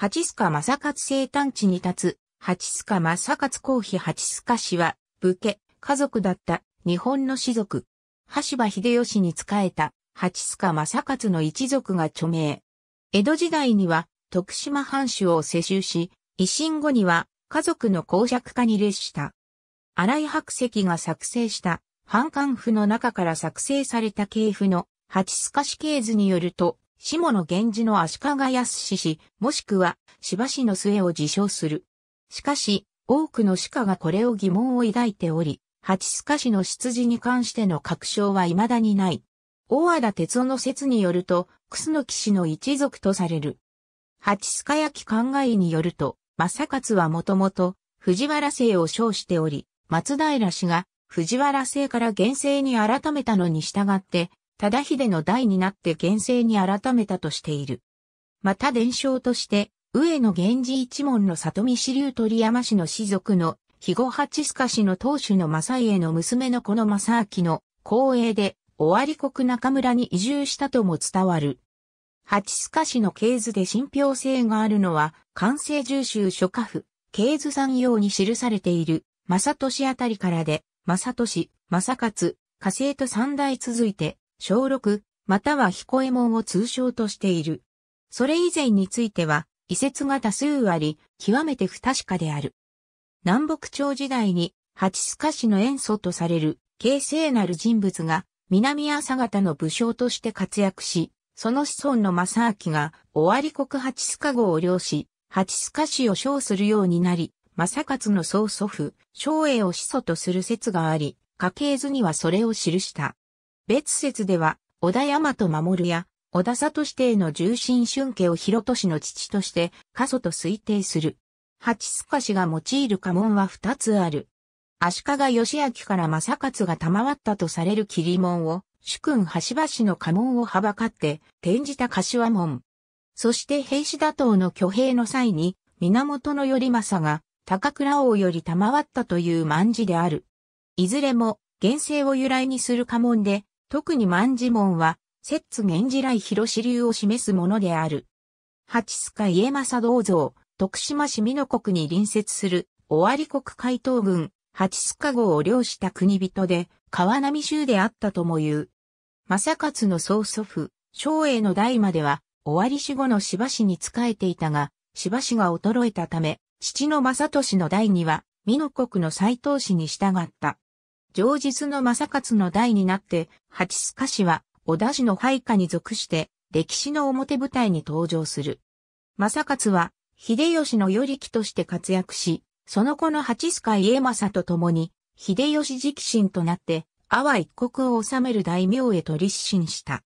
八須賀正勝生誕地に立つ、八須賀正勝公妃八須賀氏は、武家、家族だった日本の士族。橋場秀吉に仕えた八須賀正勝の一族が著名。江戸時代には徳島藩主を世襲し、維新後には家族の公爵化に列した。荒井白石が作成した藩官府の中から作成された系譜の八須賀氏系図によると、下野源氏の足利康氏、もしくは、芝氏の末を自称する。しかし、多くの歯科がこれを疑問を抱いており、八須賀氏の出自に関しての確証は未だにない。大和田哲夫の説によると、楠木氏の一族とされる。八須賀焼考えによると、正勝はもともと、藤原姓を称しており、松平氏が、藤原姓から厳正に改めたのに従って、忠秀の代になって厳正に改めたとしている。また伝承として、上野源氏一門の里見支流鳥山氏の氏族の肥後八須賀氏の当主の正家の娘の子の正明の光栄で尾張国中村に移住したとも伝わる。八須賀氏の系図で信憑性があるのは、関西重州諸家府、系図産業に記されている、正俊あたりからで、正俊、正勝、火星と三代続いて、小6、または彦右衛門を通称としている。それ以前については、遺説が多数あり、極めて不確かである。南北朝時代に、八須賀氏の遠祖とされる、形成なる人物が、南朝方の武将として活躍し、その子孫の正明が、尾張国八須賀号を領し、八須賀氏を称するようになり、正勝の曽祖父、昭栄を始祖とする説があり、家系図にはそれを記した。別説では、織田山と守や、織田都指定の重臣春家を広都市の父として、過疎と推定する。八須賀氏が用いる家紋は二つある。足利義明から正勝が賜ったとされる霧門を、主君橋橋の家紋をはばかって、転じた柏門。そして平氏打倒の挙兵の際に、源頼政が、高倉王より賜ったという万事である。いずれも、原生を由来にする家紋で、特に万字門は、摂津源氏来広支流を示すものである。八須賀家政銅像、徳島市美濃国に隣接する、尾張国海東軍、八須賀号を領した国人で、川波州であったとも言う。正勝の曽祖父、昭栄の代までは、尾張守護の芝氏に仕えていたが、芝氏が衰えたため、父の正俊の代には、美濃国の斎藤氏に従った。上日の正勝の代になって、八須賀氏は、小田氏の配下に属して、歴史の表舞台に登場する。正勝は、秀吉の与力として活躍し、その子の八須賀家政と共に、秀吉直臣となって、阿波一国を治める大名へと立身した。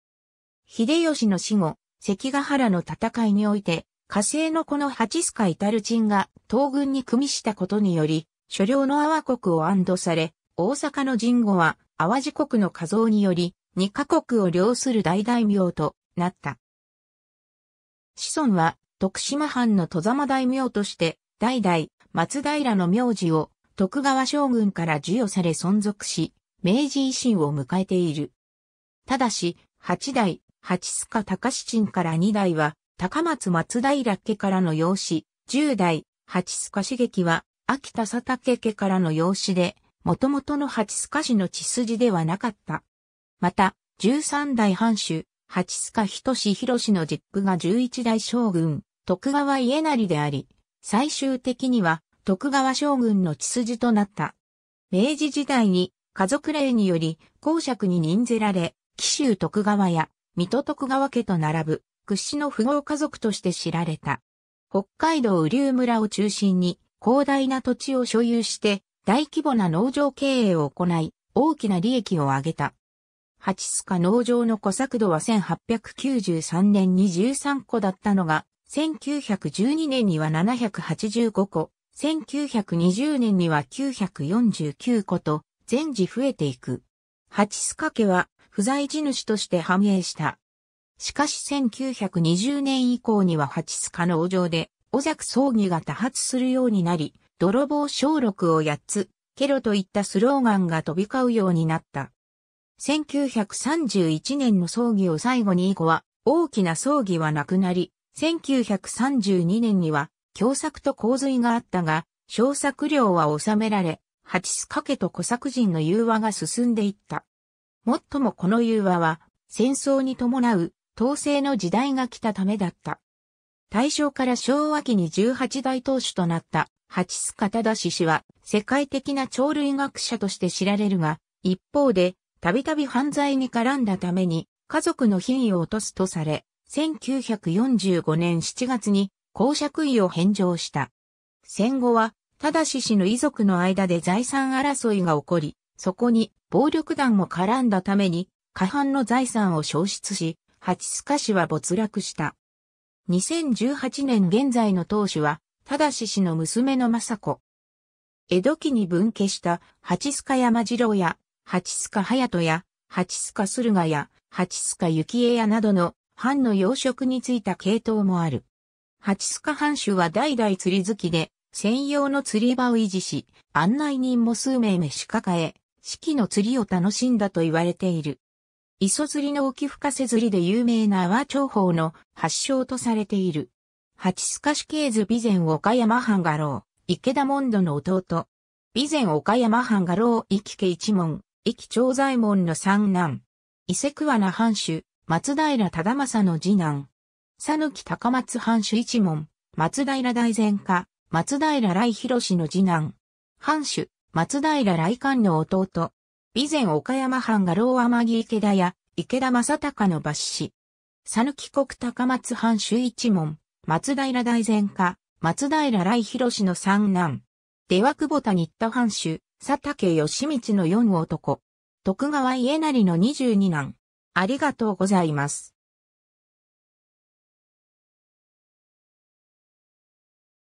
秀吉の死後、関ヶ原の戦いにおいて、火星の子の八須賀イタルチンが東軍に組みしたことにより、所領の阿波国を安堵され、大阪の神護は、淡路国の加増により、二カ国を領する大大名となった。子孫は、徳島藩の戸様大名として、代々、松平の名字を、徳川将軍から授与され存続し、明治維新を迎えている。ただし、八代、八須賀高七鎮から二代は、高松松平家からの養子、十代、八須賀茂樹は、秋田佐竹家からの養子で、元々の八須賀氏の血筋ではなかった。また、13代藩主、八須賀人志広氏の実父が11代将軍、徳川家成であり、最終的には徳川将軍の血筋となった。明治時代に家族令により公爵に任ぜられ、紀州徳川や水戸徳川家と並ぶ屈指の富豪家族として知られた。北海道雨竜村を中心に広大な土地を所有して大規模な農場経営を行い、大きな利益を上げた。八須賀農場の小作度は1893年に13個だったのが、1912年には785個、1920年には949個と、全時増えていく。八須賀家は不在地主として繁栄した。しかし1920年以降には八須賀農場で、お作葬儀が多発するようになり、泥棒小六を八つ、ケロといったスローガンが飛び交うようになった。1931年の葬儀を最後に以後は、大きな葬儀はなくなり、1932年には、凶作と洪水があったが、小作量は収められ、蜂須掛けと小作人の融和が進んでいった。もっともこの融和は、戦争に伴う、統制の時代が来たためだった。大正から昭和期に18代当主となった八須賀田氏氏は世界的な鳥類学者として知られるが、一方で、たびたび犯罪に絡んだために、家族の品位を落とすとされ、1945年7月に公爵位を返上した。戦後は、正氏の遺族の間で財産争いが起こり、そこに暴力団も絡んだために、過半の財産を消失し、八須賀氏は没落した。2018年現在の当主は、ただし氏の娘の雅子。江戸期に分家した八須賀山次郎や、八須賀隼人や、八須賀駿河や、八須賀幸江やなどの藩の養殖についた系統もある。八須賀藩主は代々釣り好きで、専用の釣り場を維持し、案内人も数名召し抱え、四季の釣りを楽しんだと言われている。磯釣りの沖深瀬釣りで有名な阿波長宝の発祥とされている。八須賀市系図備前岡山藩画廊、池田門戸の弟。備前岡山藩画廊生家一門、生長左衛門の三男。伊勢桑名藩主、松平忠政の次男。佐抜高松藩主一門、松平大前家、松平来氏の次男。藩主、松平来館の弟。備前岡山藩が老天城池田や池田正隆の抜子。さぬき国高松藩主一門、松平大前家、松平来広の三男。出羽久保田新田藩主、佐竹義道の四男。徳川家成の二十二男。ありがとうございます。